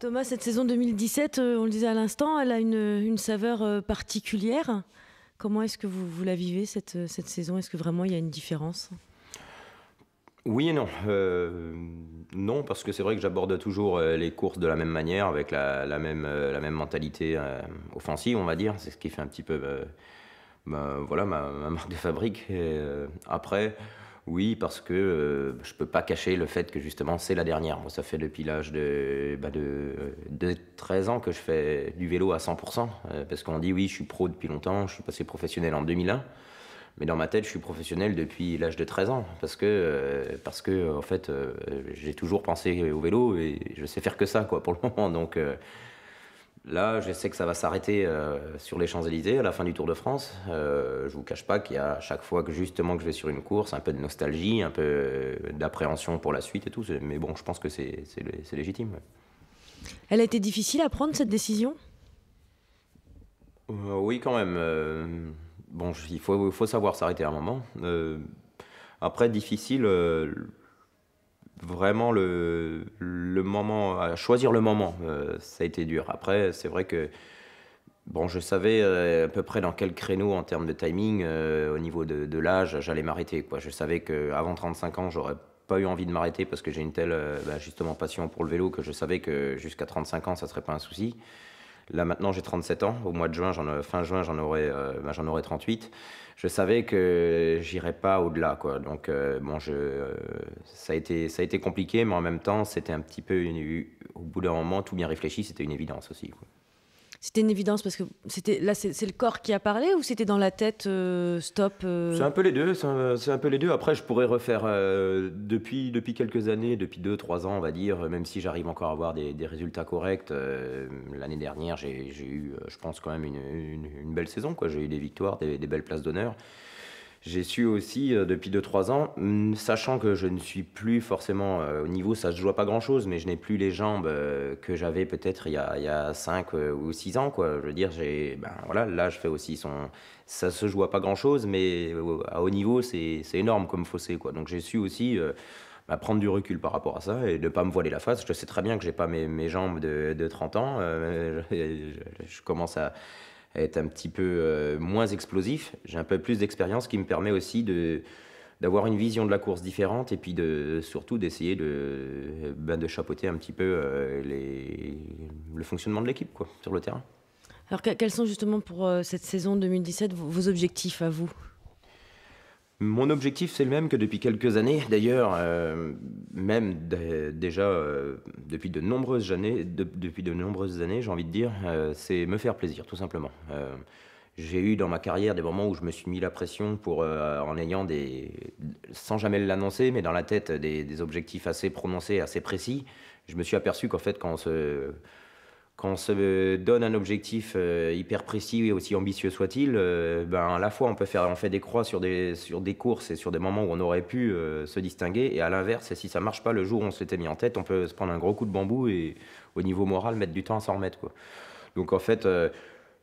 Thomas, cette saison 2017, euh, on le disait à l'instant, elle a une, saveur euh, particulière. Comment est-ce que vous, vous, la vivez cette, euh, saison Est-ce que vraiment il y a une différence oui et non. non, parce que c'est vrai que j'aborde toujours les courses de la même manière, avec la, même, mentalité offensive, on va dire. C'est ce qui fait un petit peu voilà, ma, marque de fabrique. après, oui, parce que euh, je peux pas cacher le fait que justement c'est la dernière. Moi, ça fait depuis l'âge de, 13 bah, ans que je fais du vélo à 100%. Euh, parce qu'on dit oui, je suis pro depuis longtemps, je suis passé professionnel en 2001. Mais dans ma tête, je suis professionnel depuis l'âge de 13 ans. Parce que, euh, parce que en fait, j'ai toujours pensé au vélo et je sais faire que ça quoi, pour le moment. Donc Là, je sais que ça va s'arrêter euh, sur les Champs-Élysées à la fin du Tour de France. Euh, je vous cache pas qu'il y a chaque fois que justement que je vais sur une course, un peu de nostalgie, un peu euh, d'appréhension pour la suite et tout. Mais bon, je pense que c'est légitime. Elle a été difficile à prendre cette décision euh, Oui, quand même. bon, il faut, faut savoir s'arrêter à un moment. après, difficile vraiment le, moment, à choisir le moment, euh, ça a été dur. Après, c'est vrai que bon, je savais euh, à peu près dans quel créneau en termes de timing, euh, au niveau de, l'âge, j'allais m'arrêter. Je savais qu'avant 35 ans, j'aurais pas eu envie de m'arrêter parce que j'ai une telle bah, justement passion pour le vélo que je savais que jusqu'à 35 ans, ça serait pas un souci. Là maintenant j'ai 37 ans, au mois de juin, fin juin j'en aurai, euh, ben, j'en aurai 38. Je savais que j'irais pas au-delà quoi. Donc euh, bon, euh, ça, a été, ça a été compliqué, mais en même temps c'était un petit peu au bout d'un moment tout bien réfléchi, c'était une évidence aussi. C'était une évidence parce que c'était là, c'est le corps qui a parlé ou c'était dans la tête euh, stop. Euh? C'est un peu les deux. C'est un, peu les deux. Après, je pourrais refaire euh, depuis depuis quelques années, depuis 2-3 ans, on va dire, même si j'arrive encore à avoir des, résultats corrects. L'année dernière, j'ai eu, je pense quand même une, belle saison. quoi. J'ai eu des victoires, des, des belles places d'honneur. J'ai su aussi euh, depuis 2-3 ans, sachant que je ne suis plus forcément euh, au niveau, ça ne joue pas grand-chose, mais je n'ai plus les jambes euh, que j'avais peut-être il, il, y a 5 ou 6 ans. Quoi. Je veux dire, j'ai, ben, voilà, là, je fais aussi son... Ça se joue pas grand-chose, mais à haut niveau, c'est, énorme comme fossé. Quoi. Donc j'ai su aussi... Bah, prendre du recul par rapport à ça et ne pas me voiler la face. Je sais très bien que j'ai pas mes, mes, jambes de, de 30 ans. je, commence à, être un petit peu euh, moins explosif, j'ai un peu plus d'expérience qui me permet aussi de d'avoir une vision de la course différente et puis de, surtout d'essayer de, ben, de chapeauter un petit peu euh, les, le fonctionnement de l'équipe quoi, sur le terrain. Alors quels sont justement pour euh, cette saison 2017 vos objectifs à vous mon objectif, c'est le même que depuis quelques années. D'ailleurs, euh, même déjà euh, depuis de nombreuses années, depuis de nombreuses années, j'ai envie de dire, euh, c'est me faire plaisir, tout simplement. j'ai eu dans ma carrière des moments où je me suis mis la pression pour, en ayant des, sans jamais l'annoncer, mais dans la tête des, des, objectifs assez prononcés, assez précis. Je me suis aperçu qu'en fait, quand on se quand on se donne un objectif euh, hyper précis et aussi ambitieux soit-il, euh, ben à la fois on peut faire on fait des croix sur des sur des courses et sur des moments où on aurait pu euh, se distinguer et à l'inverse si ça marche pas le jour où on s'était mis en tête, on peut se prendre un gros coup de bambou et au niveau moral mettre du temps à s'en remettre quoi. Donc en fait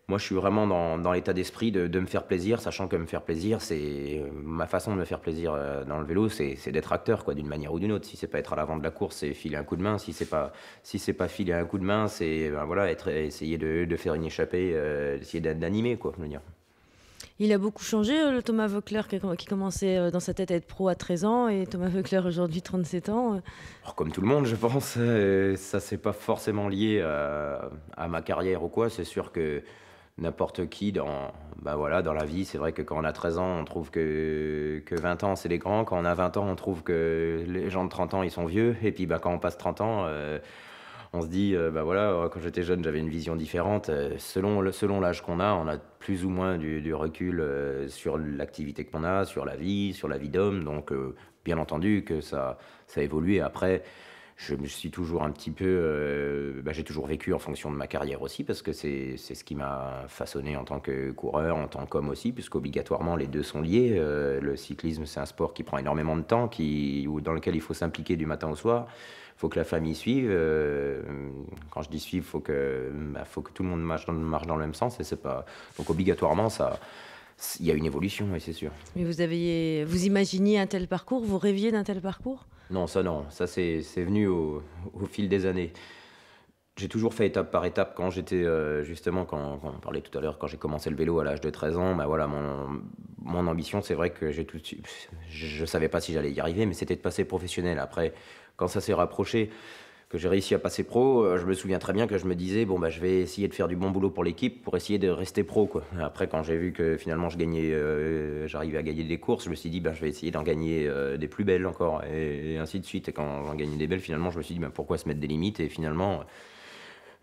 moi, je suis vraiment dans, dans l'état d'esprit de, de, me faire plaisir, sachant que me faire plaisir, c'est euh, ma façon de me faire plaisir euh, dans le vélo, c'est d'être acteur, quoi, d'une manière ou d'une autre. Si c'est pas être à l'avant de la course, c'est filer un coup de main. Si c'est pas si c'est pas filer un coup de main, c'est ben voilà, être essayer de, de faire une échappée, euh, essayer d'animer, quoi, je veux dire. Il a beaucoup changé, le Thomas Vaucler qui commençait dans sa tête à être pro à 13 ans et Thomas Vaucler aujourd'hui 37 ans. comme tout le monde, je pense, ça c'est pas forcément lié à, à, ma carrière ou quoi. C'est sûr que n'importe qui dans, ben voilà, dans la vie. C'est vrai que quand on a 13 ans, on trouve que, que 20 ans, c'est les grands. Quand on a 20 ans, on trouve que les gens de 30 ans, ils sont vieux. Et puis bah quand on passe 30 ans, euh, on se dit, euh, bah voilà, euh, quand j'étais jeune, j'avais une vision différente. Selon l'âge qu'on a, on a plus ou moins du, recul sur l'activité qu'on a, sur la vie, sur la vie d'homme. Donc, bien entendu que ça, ça a évolué. Après, je me suis toujours un petit peu, euh, bah, j'ai toujours vécu en fonction de ma carrière aussi, parce que c'est ce qui m'a façonné en tant que coureur, en tant qu'homme aussi, puisqu'obligatoirement les deux sont liés. Euh, le cyclisme, c'est un sport qui prend énormément de temps, qui, dans lequel il faut s'impliquer du matin au soir. Il faut que la famille suive. Euh, quand je dis suivre, il faut, que, bah, faut que tout le monde marche dans, le même sens. Et c'est pas... Donc obligatoirement, ça il y a une évolution, oui, c'est sûr. Mais vous aviez, vous imaginiez un tel parcours, vous rêviez d'un tel parcours non, ça non. Ça, c'est venu au, fil des années. J'ai toujours fait étape par étape. Quand j'étais, euh, justement, quand, on parlait tout à l'heure, quand j'ai commencé le vélo à l'âge de 13 ans, bah voilà, mon, mon ambition, c'est vrai que j'ai tout je ne savais pas si j'allais y arriver, mais c'était de passer professionnel. Après, quand ça s'est rapproché, que j'ai réussi à passer pro, euh, je me souviens très bien que je me disais bon bah, je vais essayer de faire du bon boulot pour l'équipe pour essayer de rester pro quoi. Après quand j'ai vu que finalement je euh, j'arrivais à gagner des courses, je me suis dit bah, je vais essayer d'en gagner euh, des plus belles encore et, ainsi de suite. Et quand j'en gagnais des belles, finalement je me suis dit bah, pourquoi se mettre des limites et finalement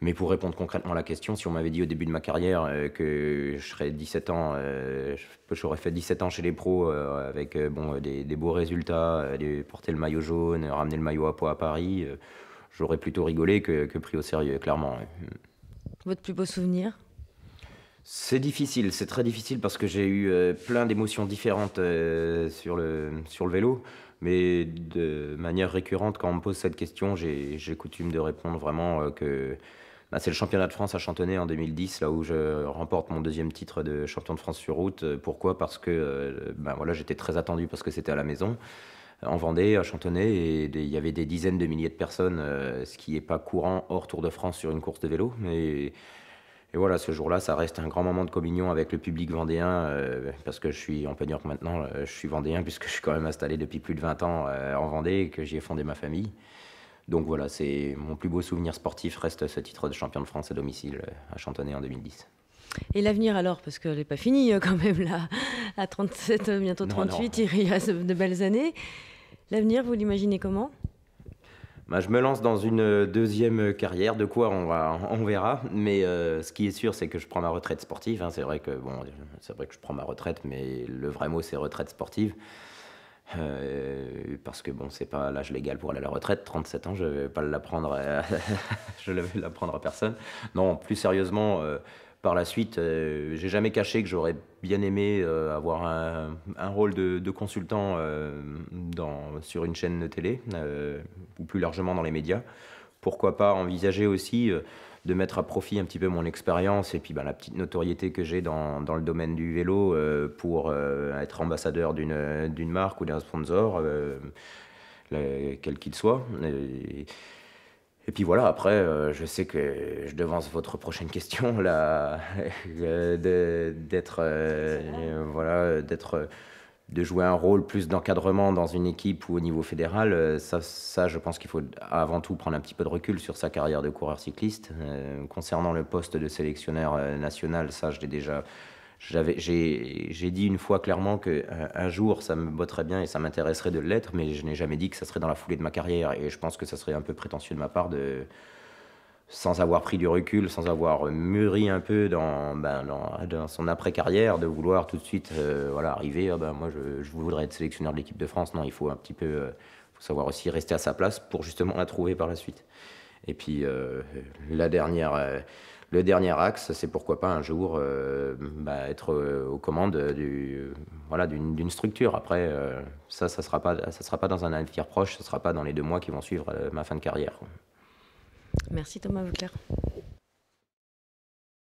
mais pour répondre concrètement à la question, si on m'avait dit au début de ma carrière que je serais 17 ans, j'aurais fait 17 ans chez les pros avec bon, des, des, beaux résultats, porter le maillot jaune, ramener le maillot à poids à Paris, j'aurais plutôt rigolé que, pris au sérieux, clairement. Votre plus beau souvenir C'est difficile, c'est très difficile parce que j'ai eu euh, plein d'émotions différentes euh, sur, le, sur le vélo. Mais de manière récurrente, quand on me pose cette question, j'ai coutume de répondre vraiment euh, que bah, c'est le championnat de France à Chantonnay en 2010, là où je remporte mon deuxième titre de champion de France sur route. Pourquoi Parce que bah, voilà, j'étais très attendu parce que c'était à la maison en Vendée, à Chantonnay, et il y avait des dizaines de milliers de personnes, euh, ce qui n'est pas courant hors Tour de France sur une course de vélo. Et, et voilà, ce jour-là, ça reste un grand moment de communion avec le public vendéen, euh, parce que je suis, en peut que maintenant, euh, je suis vendéen, puisque je suis quand même installé depuis plus de 20 ans en Vendée et que j'y ai fondé ma famille. Donc voilà, c'est mon plus beau souvenir sportif reste ce titre de champion de France à domicile à Chantonnay en 2010. Et l'avenir alors, parce que n'est pas fini quand même là, à 37, bientôt 38, il y il de belles années. L'avenir, vous l'imaginez comment bah, je me lance dans une deuxième carrière, de quoi on, va, on verra. Mais euh, ce qui est sûr, c'est que je prends ma retraite sportive. Hein. C'est vrai que bon, c'est vrai que je prends ma retraite, mais le vrai mot c'est retraite sportive. Euh, parce que bon, c'est pas l'âge légal pour aller à la retraite, 37 ans, je vais pas l'apprendre, à... à personne. Non, plus sérieusement. Euh, par la suite, euh, j'ai jamais caché que j'aurais bien aimé euh, avoir un, rôle de, consultant euh, dans, sur une chaîne de télé, ou plus largement dans les médias. Pourquoi pas envisager aussi de mettre à profit un petit peu mon expérience et puis ben, la petite notoriété que j'ai dans, le domaine du vélo pour être ambassadeur d'une marque ou d'un sponsor, quel qu'il soit. Et puis voilà, après, euh, je sais que je devance votre prochaine question, là, euh, d'être, euh, voilà, d'être, de jouer un rôle plus d'encadrement dans une équipe ou au niveau fédéral. Ça, ça je pense qu'il faut avant tout prendre un petit peu de recul sur sa carrière de coureur cycliste. concernant le poste de sélectionneur national, ça, je l'ai déjà j'ai dit une fois clairement que euh, un jour ça me botterait bien et ça m'intéresserait de l'être, mais je n'ai jamais dit que ça serait dans la foulée de ma carrière. Et je pense que ça serait un peu prétentieux de ma part de, sans avoir pris du recul, sans avoir mûri un peu dans, ben, dans, son après-carrière, de vouloir tout de suite euh, voilà, arriver, ah ben, moi je, je, voudrais être sélectionneur de l'équipe de France. Non, il faut un petit peu euh, faut savoir aussi rester à sa place pour justement la trouver par la suite. Et puis la dernière le dernier axe, c'est pourquoi pas un jour euh, bah, être euh, aux commandes du, voilà, d'une structure. Après, euh, ça, ça ne sera, pas, ça sera pas dans un avenir proche, ce ne sera pas dans les deux mois qui vont suivre ma fin de carrière. Merci Thomas Vauclair.